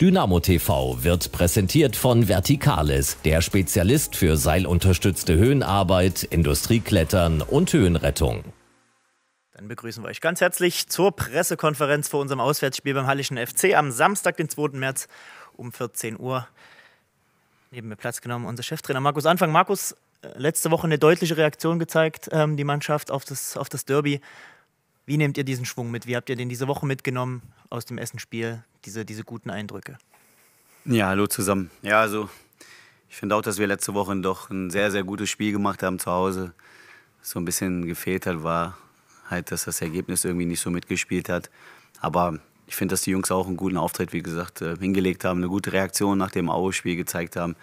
Dynamo TV wird präsentiert von Verticalis, der Spezialist für seilunterstützte Höhenarbeit, Industrieklettern und Höhenrettung. Dann begrüßen wir euch ganz herzlich zur Pressekonferenz vor unserem Auswärtsspiel beim Hallischen FC am Samstag, den 2. März um 14 Uhr. Neben mir Platz genommen unser Cheftrainer Markus Anfang. Markus, äh, letzte Woche eine deutliche Reaktion gezeigt, ähm, die Mannschaft auf das, auf das Derby. Wie nehmt ihr diesen Schwung mit? Wie habt ihr den diese Woche mitgenommen aus dem Essenspiel, diese, diese guten Eindrücke? Ja, hallo zusammen. Ja, also ich finde auch, dass wir letzte Woche doch ein sehr, sehr gutes Spiel gemacht haben zu Hause. so ein bisschen gefehlt hat, war halt, dass das Ergebnis irgendwie nicht so mitgespielt hat. Aber ich finde, dass die Jungs auch einen guten Auftritt, wie gesagt, äh, hingelegt haben, eine gute Reaktion nach dem Aue-Spiel gezeigt haben.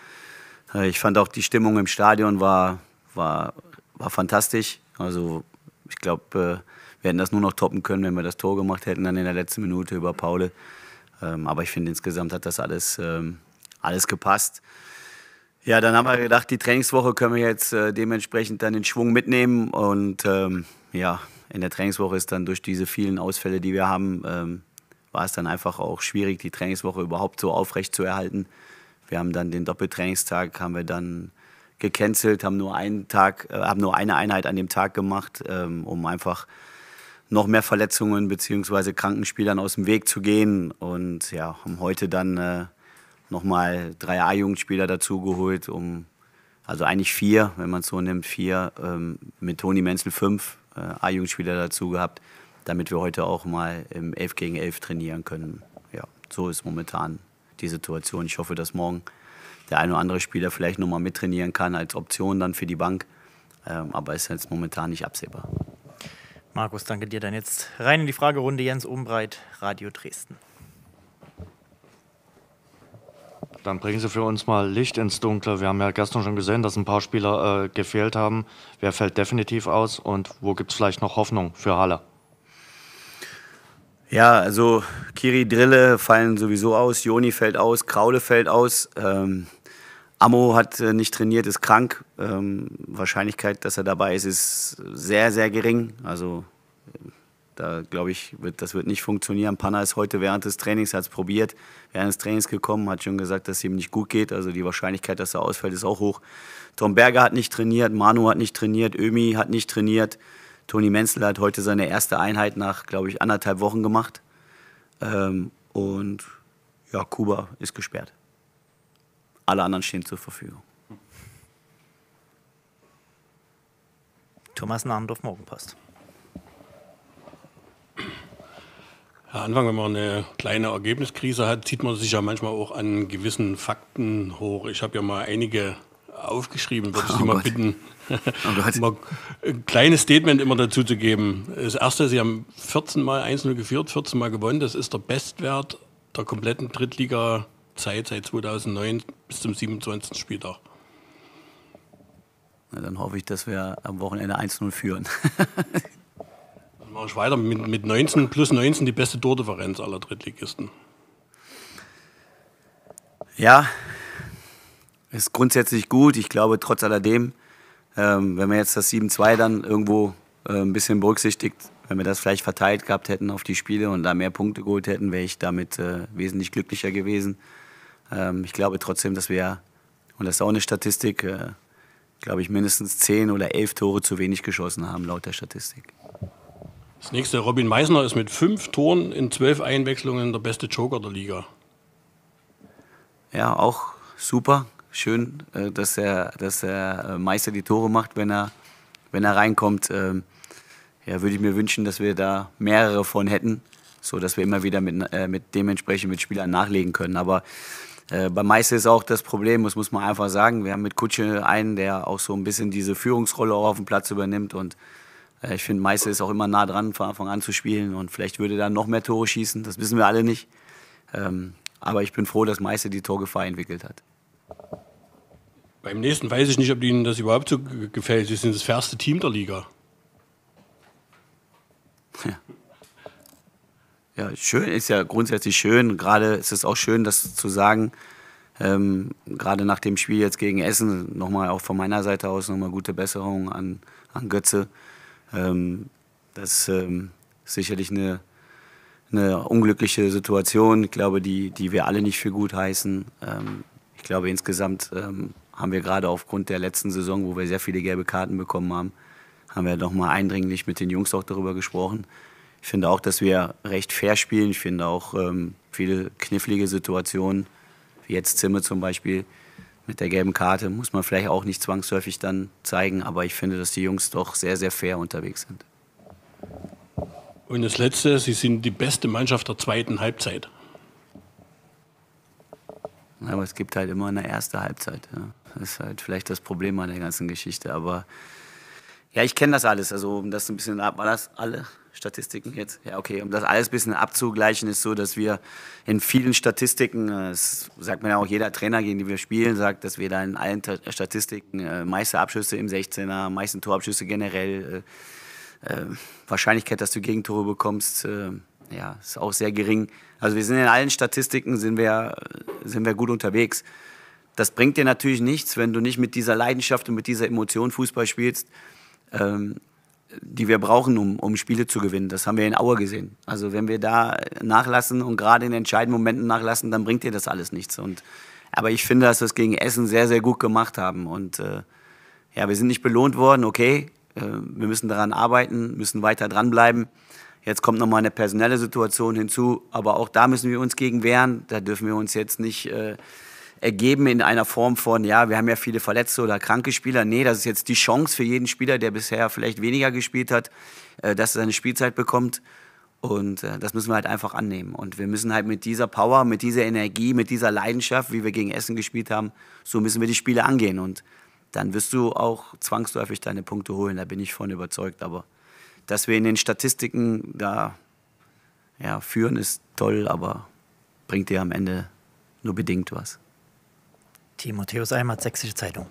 Äh, ich fand auch, die Stimmung im Stadion war, war, war fantastisch. Also ich glaube, äh, wir hätten das nur noch toppen können, wenn wir das Tor gemacht hätten, dann in der letzten Minute über Paul. Ähm, aber ich finde, insgesamt hat das alles, ähm, alles gepasst. Ja, dann haben wir gedacht, die Trainingswoche können wir jetzt äh, dementsprechend dann den Schwung mitnehmen. Und ähm, ja, in der Trainingswoche ist dann durch diese vielen Ausfälle, die wir haben, ähm, war es dann einfach auch schwierig, die Trainingswoche überhaupt so aufrecht zu erhalten. Wir haben dann den Doppeltrainingstag, haben wir dann gecancelt, haben nur einen Tag, äh, haben nur eine Einheit an dem Tag gemacht, ähm, um einfach noch mehr Verletzungen bzw. Krankenspielern aus dem Weg zu gehen. Und ja, haben heute dann äh, nochmal drei A-Jugendspieler dazugeholt, um, also eigentlich vier, wenn man es so nimmt, vier, ähm, mit Toni Menzel fünf äh, A-Jugendspieler dazu gehabt, damit wir heute auch mal im 11 gegen 11 trainieren können. Ja, so ist momentan die Situation. Ich hoffe, dass morgen der ein oder andere Spieler vielleicht nochmal mittrainieren kann als Option dann für die Bank. Ähm, aber ist jetzt momentan nicht absehbar. Markus, danke dir. Dann jetzt rein in die Fragerunde. Jens Umbreit, Radio Dresden. Dann bringen Sie für uns mal Licht ins Dunkle. Wir haben ja gestern schon gesehen, dass ein paar Spieler äh, gefehlt haben. Wer fällt definitiv aus und wo gibt es vielleicht noch Hoffnung für Halle? Ja, also Kiri Drille fallen sowieso aus, Joni fällt aus, Kraule fällt aus. Ähm, Amo hat äh, nicht trainiert, ist krank. Ähm, Wahrscheinlichkeit, dass er dabei ist, ist sehr, sehr gering. Also äh, da glaube ich, wird, das wird nicht funktionieren. Panna ist heute während des Trainings, hat es probiert, während des Trainings gekommen, hat schon gesagt, dass es ihm nicht gut geht. Also die Wahrscheinlichkeit, dass er ausfällt, ist auch hoch. Tom Berger hat nicht trainiert, Manu hat nicht trainiert, Ömi hat nicht trainiert. Toni Menzel hat heute seine erste Einheit nach, glaube ich, anderthalb Wochen gemacht. Ähm, und ja, Kuba ist gesperrt. Alle anderen stehen zur Verfügung. Thomas Nahendorf, Morgenpost. Herr Anfang, wenn man eine kleine Ergebniskrise hat, zieht man sich ja manchmal auch an gewissen Fakten hoch. Ich habe ja mal einige aufgeschrieben, würde ich Sie oh mal Gott. bitten, oh mal ein kleines Statement immer dazu zu geben. Das erste, Sie haben 14 Mal 1-0 geführt, 14 Mal gewonnen. Das ist der Bestwert der kompletten Drittliga-Saison Zeit seit 2009 bis zum 27. Spieltag. Na, dann hoffe ich, dass wir am Wochenende 1-0 führen. dann mache ich weiter mit, mit 19 plus 19 die beste Tordifferenz aller Drittligisten. Ja, ist grundsätzlich gut. Ich glaube, trotz alledem, ähm, wenn man jetzt das 7-2 dann irgendwo äh, ein bisschen berücksichtigt, wenn wir das vielleicht verteilt gehabt hätten auf die Spiele und da mehr Punkte geholt hätten, wäre ich damit äh, wesentlich glücklicher gewesen. Ähm, ich glaube trotzdem, dass wir, und das ist auch eine Statistik, äh, glaube ich, mindestens zehn oder elf Tore zu wenig geschossen haben, laut der Statistik. Das nächste, Robin Meisner ist mit fünf Toren in zwölf Einwechslungen der beste Joker der Liga. Ja, auch super. Schön, äh, dass der, dass der äh, Meister die Tore macht, wenn er, wenn er reinkommt. Ähm, ja, würde ich mir wünschen, dass wir da mehrere von hätten, sodass wir immer wieder mit, äh, mit dementsprechend mit Spielern nachlegen können. Aber äh, bei Meister ist auch das Problem, das muss man einfach sagen, wir haben mit Kutsche einen, der auch so ein bisschen diese Führungsrolle auch auf dem Platz übernimmt und äh, ich finde, Meister ist auch immer nah dran, von Anfang an zu spielen und vielleicht würde er noch mehr Tore schießen, das wissen wir alle nicht. Ähm, aber ich bin froh, dass Meister die Torgefahr entwickelt hat. Beim nächsten weiß ich nicht, ob Ihnen das überhaupt so gefällt. Sie sind das fairste Team der Liga. Ja. Ja, schön ist ja grundsätzlich schön. Gerade ist es auch schön, das zu sagen. Ähm, gerade nach dem Spiel jetzt gegen Essen, nochmal auch von meiner Seite aus nochmal gute Besserung an, an Götze. Ähm, das ähm, ist sicherlich eine, eine unglückliche Situation, ich glaube, die, die wir alle nicht für gut heißen. Ähm, ich glaube, insgesamt ähm, haben wir gerade aufgrund der letzten Saison, wo wir sehr viele gelbe Karten bekommen haben, haben wir nochmal eindringlich mit den Jungs auch darüber gesprochen. Ich finde auch, dass wir recht fair spielen. Ich finde auch ähm, viele knifflige Situationen, wie jetzt Zimmer zum Beispiel mit der gelben Karte, muss man vielleicht auch nicht zwangsläufig dann zeigen. Aber ich finde, dass die Jungs doch sehr, sehr fair unterwegs sind. Und das Letzte, Sie sind die beste Mannschaft der zweiten Halbzeit. Aber es gibt halt immer eine erste Halbzeit. Ja. Das ist halt vielleicht das Problem an der ganzen Geschichte. Aber ja, ich kenne das alles. Also, um das ein bisschen ab, alles, alle, Statistiken jetzt? Ja, okay. Um das alles ein bisschen abzugleichen, ist so, dass wir in vielen Statistiken, das äh, sagt man ja auch jeder Trainer, gegen den wir spielen, sagt, dass wir da in allen Statistiken äh, meiste Abschüsse im 16er, meisten Torabschüsse generell, äh, äh, Wahrscheinlichkeit, dass du Gegentore bekommst, äh, ja, ist auch sehr gering. Also wir sind in allen Statistiken, sind wir, äh, sind wir gut unterwegs. Das bringt dir natürlich nichts, wenn du nicht mit dieser Leidenschaft und mit dieser Emotion Fußball spielst. Ähm, die wir brauchen, um, um Spiele zu gewinnen. Das haben wir in Aue gesehen. Also wenn wir da nachlassen und gerade in entscheidenden Momenten nachlassen, dann bringt dir das alles nichts. Und, aber ich finde, dass wir es gegen Essen sehr, sehr gut gemacht haben. Und äh, ja, wir sind nicht belohnt worden, okay. Äh, wir müssen daran arbeiten, müssen weiter dranbleiben. Jetzt kommt nochmal eine personelle Situation hinzu, aber auch da müssen wir uns gegen wehren. Da dürfen wir uns jetzt nicht... Äh, ergeben in einer Form von, ja, wir haben ja viele verletzte oder kranke Spieler. Nee, das ist jetzt die Chance für jeden Spieler, der bisher vielleicht weniger gespielt hat, äh, dass er seine Spielzeit bekommt. Und äh, das müssen wir halt einfach annehmen. Und wir müssen halt mit dieser Power, mit dieser Energie, mit dieser Leidenschaft, wie wir gegen Essen gespielt haben, so müssen wir die Spiele angehen. Und dann wirst du auch zwangsläufig deine Punkte holen, da bin ich von überzeugt. Aber dass wir in den Statistiken da ja, führen, ist toll, aber bringt dir am Ende nur bedingt was. Timotheus Eimert, Sächsische Zeitung.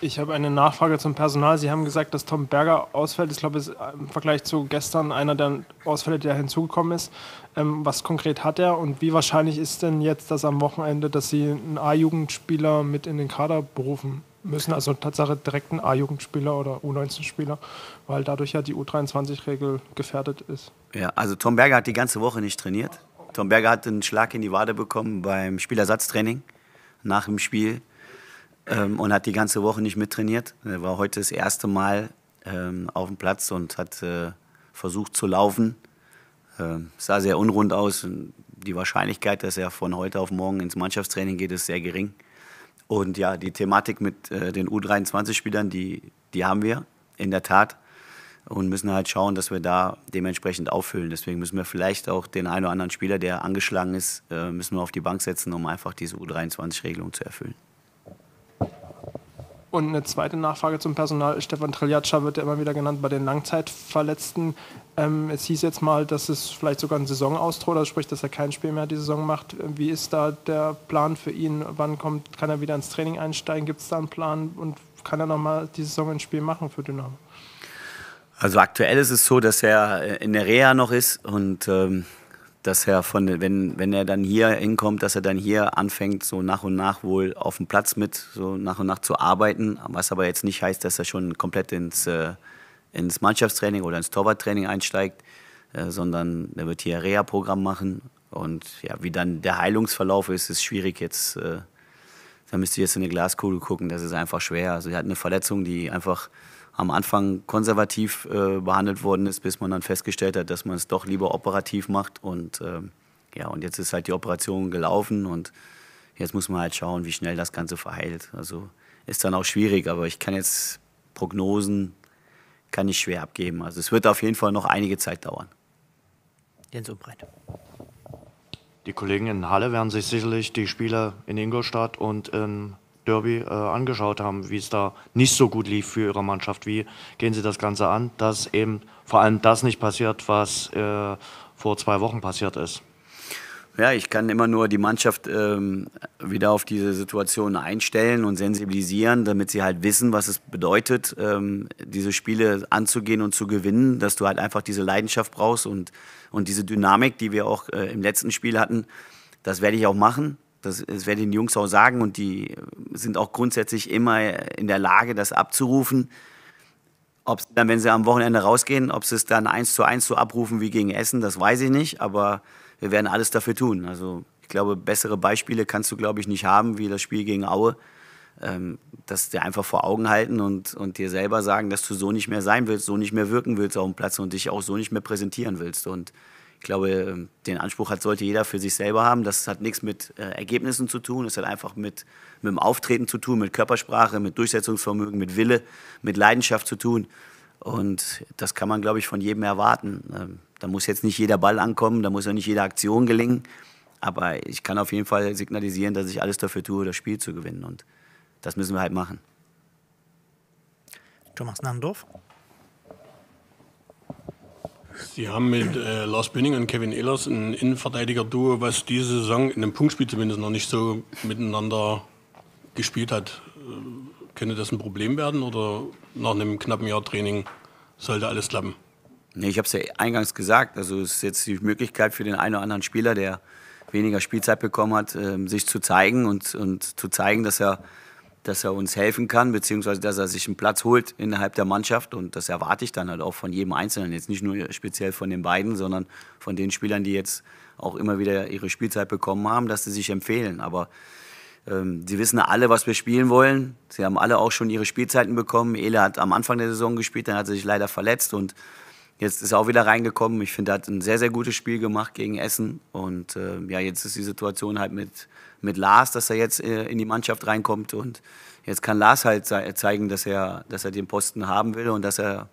Ich habe eine Nachfrage zum Personal. Sie haben gesagt, dass Tom Berger ausfällt. Ich glaube, ist im Vergleich zu gestern einer der Ausfälle, der hinzugekommen ist. Ähm, was konkret hat er und wie wahrscheinlich ist denn jetzt dass am Wochenende, dass Sie einen A-Jugendspieler mit in den Kader berufen müssen? Also Tatsache direkt einen A-Jugendspieler oder U19-Spieler, weil dadurch ja die U23-Regel gefährdet ist. Ja, also Tom Berger hat die ganze Woche nicht trainiert. Tom Berger hat einen Schlag in die Wade bekommen beim Spielersatztraining nach dem Spiel ähm, und hat die ganze Woche nicht mittrainiert. Er war heute das erste Mal ähm, auf dem Platz und hat äh, versucht zu laufen. Ähm, sah sehr unrund aus. Die Wahrscheinlichkeit, dass er von heute auf morgen ins Mannschaftstraining geht, ist sehr gering. Und ja, die Thematik mit äh, den U23-Spielern, die, die haben wir in der Tat und müssen halt schauen, dass wir da dementsprechend auffüllen. Deswegen müssen wir vielleicht auch den einen oder anderen Spieler, der angeschlagen ist, äh, müssen wir auf die Bank setzen, um einfach diese U23-Regelung zu erfüllen. Und eine zweite Nachfrage zum Personal. Stefan Triljatscha wird ja immer wieder genannt bei den Langzeitverletzten. Ähm, es hieß jetzt mal, dass es vielleicht sogar ein Saisonaustroh, also sprich, dass er kein Spiel mehr die Saison macht. Wie ist da der Plan für ihn? Wann kommt, kann er wieder ins Training einsteigen? Gibt es da einen Plan? Und kann er nochmal die Saison ein Spiel machen für Dynamo? Also aktuell ist es so, dass er äh, in der Reha noch ist und ähm, dass er von, wenn, wenn er dann hier hinkommt, dass er dann hier anfängt, so nach und nach wohl auf dem Platz mit, so nach und nach zu arbeiten. Was aber jetzt nicht heißt, dass er schon komplett ins, äh, ins Mannschaftstraining oder ins Torwarttraining einsteigt, äh, sondern er wird hier Reha-Programm machen. Und ja, wie dann der Heilungsverlauf ist, ist schwierig jetzt. Äh, da müsst ihr jetzt in eine Glaskugel gucken, das ist einfach schwer. Also er hat eine Verletzung, die einfach am Anfang konservativ äh, behandelt worden ist, bis man dann festgestellt hat, dass man es doch lieber operativ macht. Und ähm, ja, und jetzt ist halt die Operation gelaufen und jetzt muss man halt schauen, wie schnell das Ganze verheilt. Also ist dann auch schwierig, aber ich kann jetzt Prognosen kann ich schwer abgeben. Also es wird auf jeden Fall noch einige Zeit dauern. Jens Umbreit. Die Kollegen in Halle werden sich sicherlich die Spieler in Ingolstadt und in Derby äh, angeschaut haben, wie es da nicht so gut lief für Ihre Mannschaft. Wie gehen Sie das Ganze an, dass eben vor allem das nicht passiert, was äh, vor zwei Wochen passiert ist? Ja, ich kann immer nur die Mannschaft ähm, wieder auf diese Situation einstellen und sensibilisieren, damit sie halt wissen, was es bedeutet, ähm, diese Spiele anzugehen und zu gewinnen, dass du halt einfach diese Leidenschaft brauchst und, und diese Dynamik, die wir auch äh, im letzten Spiel hatten, das werde ich auch machen. Das, das werde ich den Jungs auch sagen und die sind auch grundsätzlich immer in der Lage, das abzurufen. Ob dann, wenn sie am Wochenende rausgehen, ob sie es dann eins zu eins so abrufen wie gegen Essen, das weiß ich nicht. Aber wir werden alles dafür tun. Also ich glaube, bessere Beispiele kannst du, glaube ich, nicht haben wie das Spiel gegen Aue. Ähm, das dir einfach vor Augen halten und, und dir selber sagen, dass du so nicht mehr sein willst, so nicht mehr wirken willst auf dem Platz und dich auch so nicht mehr präsentieren willst. Und ich glaube, den Anspruch hat, sollte jeder für sich selber haben. Das hat nichts mit äh, Ergebnissen zu tun, es hat einfach mit, mit dem Auftreten zu tun, mit Körpersprache, mit Durchsetzungsvermögen, mit Wille, mit Leidenschaft zu tun. Und das kann man, glaube ich, von jedem erwarten. Ähm, da muss jetzt nicht jeder Ball ankommen, da muss ja nicht jede Aktion gelingen. Aber ich kann auf jeden Fall signalisieren, dass ich alles dafür tue, das Spiel zu gewinnen. Und das müssen wir halt machen. Thomas Namdorf. Sie haben mit äh, Lars Bünning und Kevin Ehlers ein Innenverteidiger-Duo, was diese Saison in einem Punktspiel zumindest noch nicht so miteinander gespielt hat. Äh, könnte das ein Problem werden oder nach einem knappen Jahr Training sollte alles klappen? Nee, ich habe es ja eingangs gesagt. Also es ist jetzt die Möglichkeit für den einen oder anderen Spieler, der weniger Spielzeit bekommen hat, ähm, sich zu zeigen und, und zu zeigen, dass er dass er uns helfen kann, beziehungsweise dass er sich einen Platz holt innerhalb der Mannschaft. Und das erwarte ich dann halt auch von jedem Einzelnen. Jetzt nicht nur speziell von den beiden, sondern von den Spielern, die jetzt auch immer wieder ihre Spielzeit bekommen haben, dass sie sich empfehlen. Aber ähm, sie wissen alle, was wir spielen wollen. Sie haben alle auch schon ihre Spielzeiten bekommen. Ele hat am Anfang der Saison gespielt, dann hat er sich leider verletzt und Jetzt ist er auch wieder reingekommen. Ich finde, er hat ein sehr, sehr gutes Spiel gemacht gegen Essen. Und äh, ja, jetzt ist die Situation halt mit mit Lars, dass er jetzt äh, in die Mannschaft reinkommt. Und jetzt kann Lars halt zeigen, dass er, dass er den Posten haben will und dass er,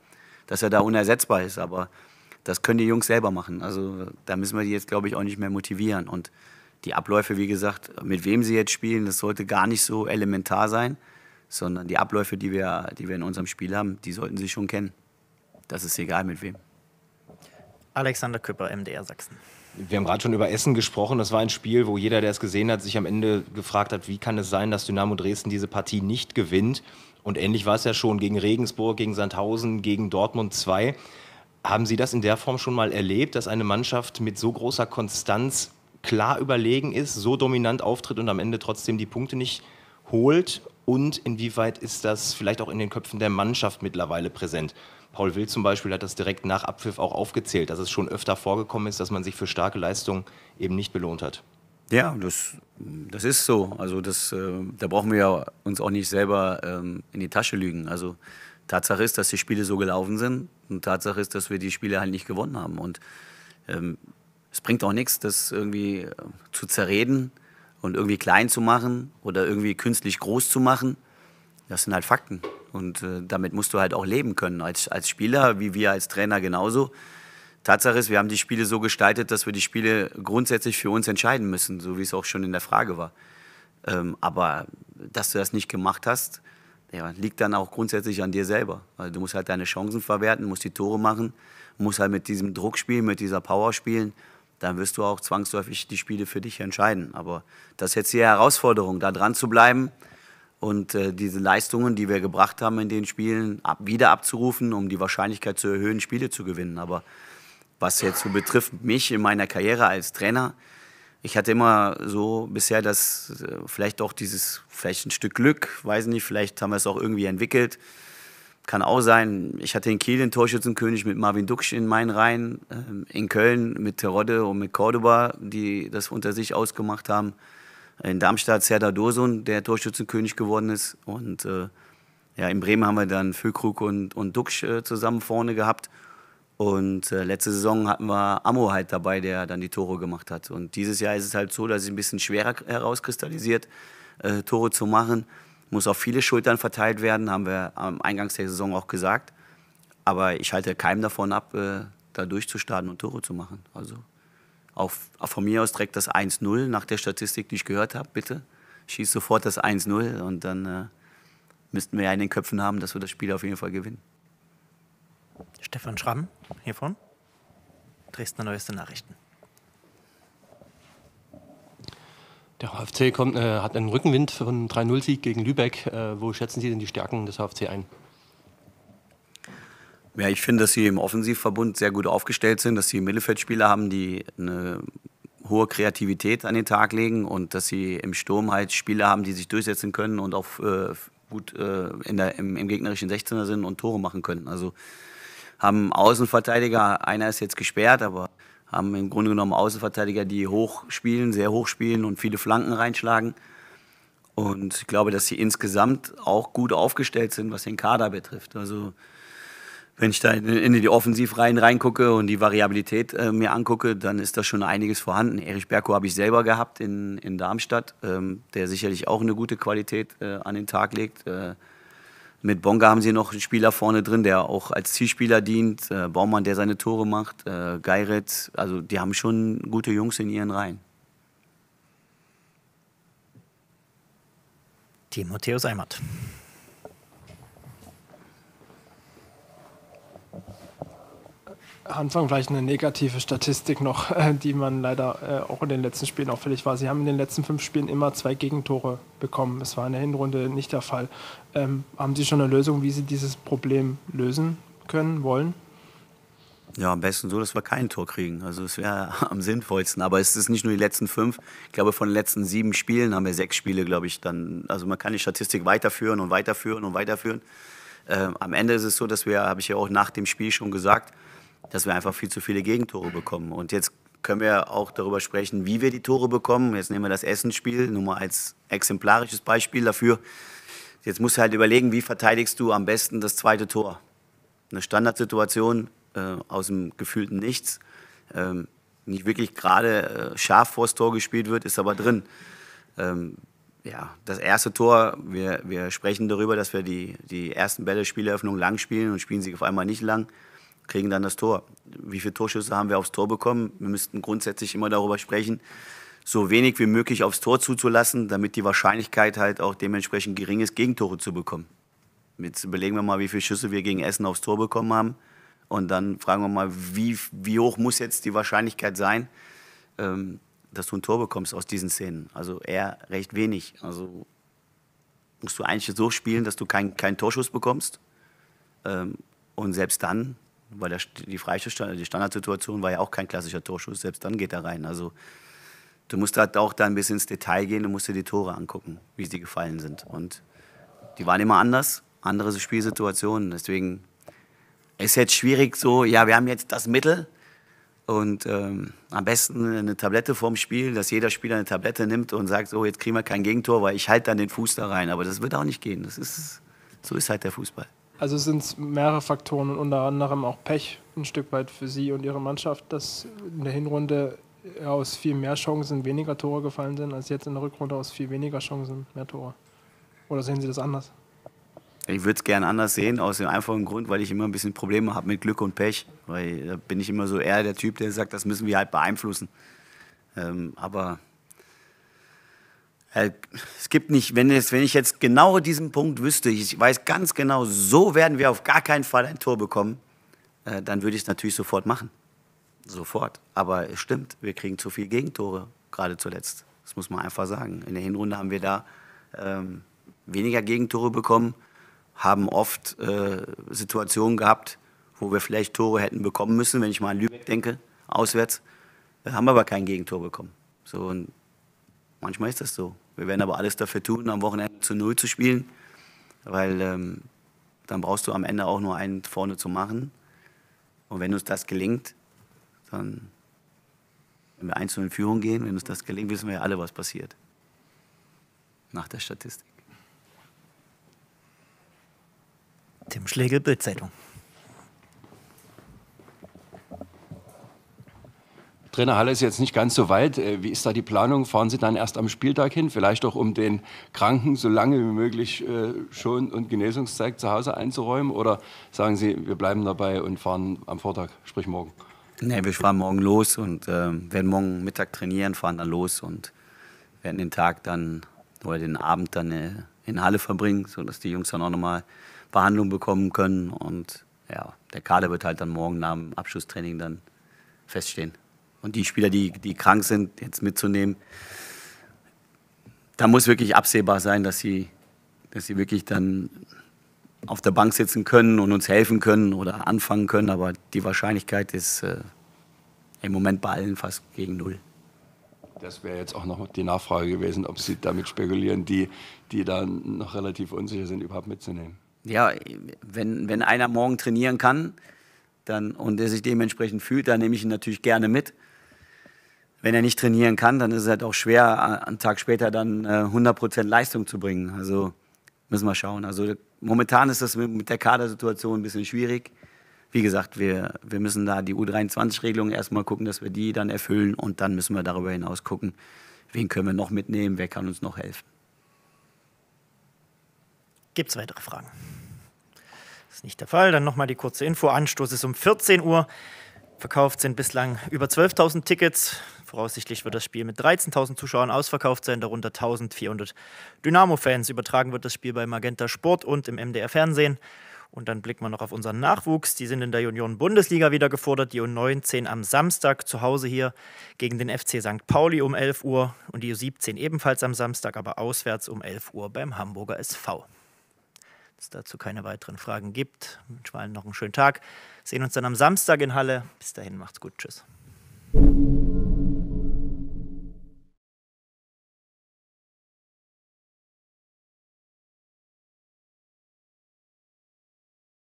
dass er da unersetzbar ist. Aber das können die Jungs selber machen. Also da müssen wir die jetzt, glaube ich, auch nicht mehr motivieren. Und die Abläufe, wie gesagt, mit wem sie jetzt spielen, das sollte gar nicht so elementar sein, sondern die Abläufe, die wir, die wir in unserem Spiel haben, die sollten sie schon kennen. Das ist egal mit wem. Alexander Küpper, MDR Sachsen wir haben gerade schon über Essen gesprochen. Das war ein Spiel, wo jeder, der es gesehen hat, sich am Ende gefragt hat, wie kann es sein, dass Dynamo Dresden diese Partie nicht gewinnt? Und ähnlich war es ja schon gegen Regensburg, gegen Sandhausen, gegen Dortmund 2. Haben Sie das in der Form schon mal erlebt, dass eine Mannschaft mit so großer Konstanz klar überlegen ist, so dominant auftritt und am Ende trotzdem die Punkte nicht holt? Und inwieweit ist das vielleicht auch in den Köpfen der Mannschaft mittlerweile präsent? Paul Will zum Beispiel hat das direkt nach Abpfiff auch aufgezählt, dass es schon öfter vorgekommen ist, dass man sich für starke Leistungen eben nicht belohnt hat. Ja, das, das ist so. Also das, äh, da brauchen wir ja uns auch nicht selber ähm, in die Tasche lügen. Also Tatsache ist, dass die Spiele so gelaufen sind und Tatsache ist, dass wir die Spiele halt nicht gewonnen haben. Und ähm, es bringt auch nichts, das irgendwie äh, zu zerreden und irgendwie klein zu machen oder irgendwie künstlich groß zu machen. Das sind halt Fakten. Und äh, damit musst du halt auch leben können, als, als Spieler, wie wir als Trainer genauso. Tatsache ist, wir haben die Spiele so gestaltet, dass wir die Spiele grundsätzlich für uns entscheiden müssen, so wie es auch schon in der Frage war. Ähm, aber dass du das nicht gemacht hast, ja, liegt dann auch grundsätzlich an dir selber. Also du musst halt deine Chancen verwerten, musst die Tore machen, musst halt mit diesem Druck spielen, mit dieser Power spielen. Dann wirst du auch zwangsläufig die Spiele für dich entscheiden. Aber das ist jetzt die Herausforderung, da dran zu bleiben, und äh, diese Leistungen, die wir gebracht haben in den Spielen, ab, wieder abzurufen, um die Wahrscheinlichkeit zu erhöhen, Spiele zu gewinnen. Aber was jetzt so betrifft mich in meiner Karriere als Trainer, ich hatte immer so bisher das, äh, vielleicht auch dieses, vielleicht ein Stück Glück, weiß nicht, vielleicht haben wir es auch irgendwie entwickelt. Kann auch sein. Ich hatte in Kiel den Torschützenkönig mit Marvin Duksch in meinen Reihen, äh, in Köln mit Terodde und mit Cordoba, die das unter sich ausgemacht haben. In Darmstadt Serdar Dursun, der Torschützenkönig geworden ist. Und äh, ja, in Bremen haben wir dann Füllkrug und, und Duxch äh, zusammen vorne gehabt. Und äh, letzte Saison hatten wir Ammo halt dabei, der dann die Tore gemacht hat. Und dieses Jahr ist es halt so, dass es ein bisschen schwerer herauskristallisiert, äh, Tore zu machen. Muss auf viele Schultern verteilt werden, haben wir am Eingang der Saison auch gesagt. Aber ich halte keinem davon ab, äh, da durchzustarten und Tore zu machen. Also auf, von mir aus direkt das 1-0 nach der Statistik, die ich gehört habe, bitte. Schieß sofort das 1-0 und dann äh, müssten wir ja in den Köpfen haben, dass wir das Spiel auf jeden Fall gewinnen. Stefan Schramm, hier vorne. Dresdner Neueste Nachrichten. Der HFC kommt, äh, hat einen Rückenwind von 3-0-Sieg gegen Lübeck. Äh, wo schätzen Sie denn die Stärken des HFC ein? Ja, ich finde, dass sie im Offensivverbund sehr gut aufgestellt sind, dass sie Mittelfeldspieler haben, die eine hohe Kreativität an den Tag legen und dass sie im Sturm halt Spieler haben, die sich durchsetzen können und auch äh, gut äh, in der, im, im, gegnerischen 16er sind und Tore machen können. Also haben Außenverteidiger, einer ist jetzt gesperrt, aber haben im Grunde genommen Außenverteidiger, die hoch spielen, sehr hoch spielen und viele Flanken reinschlagen. Und ich glaube, dass sie insgesamt auch gut aufgestellt sind, was den Kader betrifft. Also wenn ich da in die Offensivreihen reingucke und die Variabilität äh, mir angucke, dann ist da schon einiges vorhanden. Erich Berko habe ich selber gehabt in, in Darmstadt, ähm, der sicherlich auch eine gute Qualität äh, an den Tag legt. Äh, mit Bonga haben sie noch einen Spieler vorne drin, der auch als Zielspieler dient. Äh, Baumann, der seine Tore macht. Äh, Geiritz. Also, die haben schon gute Jungs in ihren Reihen. Timotheus Eimert. Anfang vielleicht eine negative Statistik noch, äh, die man leider äh, auch in den letzten Spielen auffällig war. Sie haben in den letzten fünf Spielen immer zwei Gegentore bekommen. Es war in der Hinrunde nicht der Fall. Ähm, haben Sie schon eine Lösung, wie Sie dieses Problem lösen können, wollen? Ja, am besten so, dass wir kein Tor kriegen. Also es wäre am sinnvollsten. Aber es ist nicht nur die letzten fünf. Ich glaube, von den letzten sieben Spielen haben wir sechs Spiele, glaube ich, dann. Also man kann die Statistik weiterführen und weiterführen und weiterführen. Ähm, am Ende ist es so, dass wir, habe ich ja auch nach dem Spiel schon gesagt, dass wir einfach viel zu viele Gegentore bekommen. Und jetzt können wir auch darüber sprechen, wie wir die Tore bekommen. Jetzt nehmen wir das Essensspiel nur mal als exemplarisches Beispiel dafür. Jetzt musst du halt überlegen, wie verteidigst du am besten das zweite Tor? Eine Standardsituation äh, aus dem gefühlten Nichts, ähm, nicht wirklich gerade äh, scharf vor das Tor gespielt wird, ist aber drin. Ähm, ja, das erste Tor, wir, wir sprechen darüber, dass wir die, die ersten Bälle Spieleröffnung lang spielen und spielen sie auf einmal nicht lang kriegen dann das Tor. Wie viele Torschüsse haben wir aufs Tor bekommen? Wir müssten grundsätzlich immer darüber sprechen, so wenig wie möglich aufs Tor zuzulassen, damit die Wahrscheinlichkeit halt auch dementsprechend gering ist, Gegentore zu bekommen. Jetzt überlegen wir mal, wie viele Schüsse wir gegen Essen aufs Tor bekommen haben. Und dann fragen wir mal, wie, wie hoch muss jetzt die Wahrscheinlichkeit sein, ähm, dass du ein Tor bekommst aus diesen Szenen? Also eher recht wenig. Also musst du eigentlich so spielen, dass du keinen kein Torschuss bekommst. Ähm, und selbst dann weil der, die Freistoßstand, die Standardsituation war ja auch kein klassischer Torschuss, selbst dann geht er rein. Also du musst halt auch da ein bisschen ins Detail gehen, du musst dir die Tore angucken, wie sie gefallen sind. Und die waren immer anders, andere Spielsituationen. Deswegen ist jetzt schwierig so, ja, wir haben jetzt das Mittel und ähm, am besten eine Tablette vorm Spiel, dass jeder Spieler eine Tablette nimmt und sagt, so, jetzt kriegen wir kein Gegentor, weil ich halte dann den Fuß da rein. Aber das wird auch nicht gehen. Das ist, so ist halt der Fußball. Also sind es mehrere Faktoren und unter anderem auch Pech ein Stück weit für sie und ihre Mannschaft, dass in der Hinrunde aus viel mehr Chancen weniger Tore gefallen sind, als jetzt in der Rückrunde aus viel weniger Chancen mehr Tore. Oder sehen Sie das anders? Ich würde es gerne anders sehen, aus dem einfachen Grund, weil ich immer ein bisschen Probleme habe mit Glück und Pech. Weil da äh, bin ich immer so eher der Typ, der sagt, das müssen wir halt beeinflussen. Ähm, aber äh, es gibt nicht, wenn, es, wenn ich jetzt genau diesen Punkt wüsste, ich weiß ganz genau, so werden wir auf gar keinen Fall ein Tor bekommen, äh, dann würde ich es natürlich sofort machen. Sofort. Aber es stimmt, wir kriegen zu viele Gegentore, gerade zuletzt. Das muss man einfach sagen. In der Hinrunde haben wir da ähm, weniger Gegentore bekommen, haben oft äh, Situationen gehabt, wo wir vielleicht Tore hätten bekommen müssen, wenn ich mal an Lübeck denke, auswärts, Da haben wir aber kein Gegentor bekommen. So, und Manchmal ist das so. Wir werden aber alles dafür tun, am Wochenende zu Null zu spielen, weil ähm, dann brauchst du am Ende auch nur einen vorne zu machen. Und wenn uns das gelingt, dann, wenn wir einzeln in Führung gehen, wenn uns das gelingt, wissen wir ja alle, was passiert. Nach der Statistik. Tim Schlegel, Bildzeitung. Trainerhalle ist jetzt nicht ganz so weit. Äh, wie ist da die Planung? Fahren Sie dann erst am Spieltag hin? Vielleicht auch, um den Kranken so lange wie möglich äh, Schon- und Genesungszeit zu Hause einzuräumen? Oder sagen Sie, wir bleiben dabei und fahren am Vortag, sprich morgen? Nee, wir fahren morgen los und äh, werden morgen Mittag trainieren, fahren dann los und werden den Tag dann oder den Abend dann äh, in Halle verbringen, sodass die Jungs dann auch nochmal Behandlung bekommen können. Und ja, der Kader wird halt dann morgen nach dem Abschlusstraining dann feststehen und die Spieler, die, die krank sind, jetzt mitzunehmen. Da muss wirklich absehbar sein, dass sie, dass sie wirklich dann auf der Bank sitzen können und uns helfen können oder anfangen können. Aber die Wahrscheinlichkeit ist äh, im Moment bei allen fast gegen null. Das wäre jetzt auch noch die Nachfrage gewesen, ob Sie damit spekulieren, die, die da noch relativ unsicher sind, überhaupt mitzunehmen. Ja, wenn, wenn einer morgen trainieren kann dann, und der sich dementsprechend fühlt, dann nehme ich ihn natürlich gerne mit wenn er nicht trainieren kann, dann ist es halt auch schwer, einen Tag später dann 100% äh, Leistung zu bringen. Also müssen wir schauen. Also momentan ist das mit der Kadersituation ein bisschen schwierig. Wie gesagt, wir, wir müssen da die U23-Regelung erstmal gucken, dass wir die dann erfüllen und dann müssen wir darüber hinaus gucken, wen können wir noch mitnehmen, wer kann uns noch helfen. Gibt es weitere Fragen? Das ist nicht der Fall. Dann nochmal die kurze Info. Anstoß ist um 14 Uhr. Verkauft sind bislang über 12.000 Tickets. Voraussichtlich wird das Spiel mit 13.000 Zuschauern ausverkauft sein, darunter 1.400 Dynamo-Fans. Übertragen wird das Spiel bei Magenta Sport und im MDR Fernsehen. Und dann blicken wir noch auf unseren Nachwuchs. Die sind in der union bundesliga wieder gefordert. Die U19 am Samstag zu Hause hier gegen den FC St. Pauli um 11 Uhr und die U17 ebenfalls am Samstag, aber auswärts um 11 Uhr beim Hamburger SV. Wenn es dazu keine weiteren Fragen gibt, wünsche allen noch einen schönen Tag. Sehen uns dann am Samstag in Halle. Bis dahin, macht's gut. Tschüss.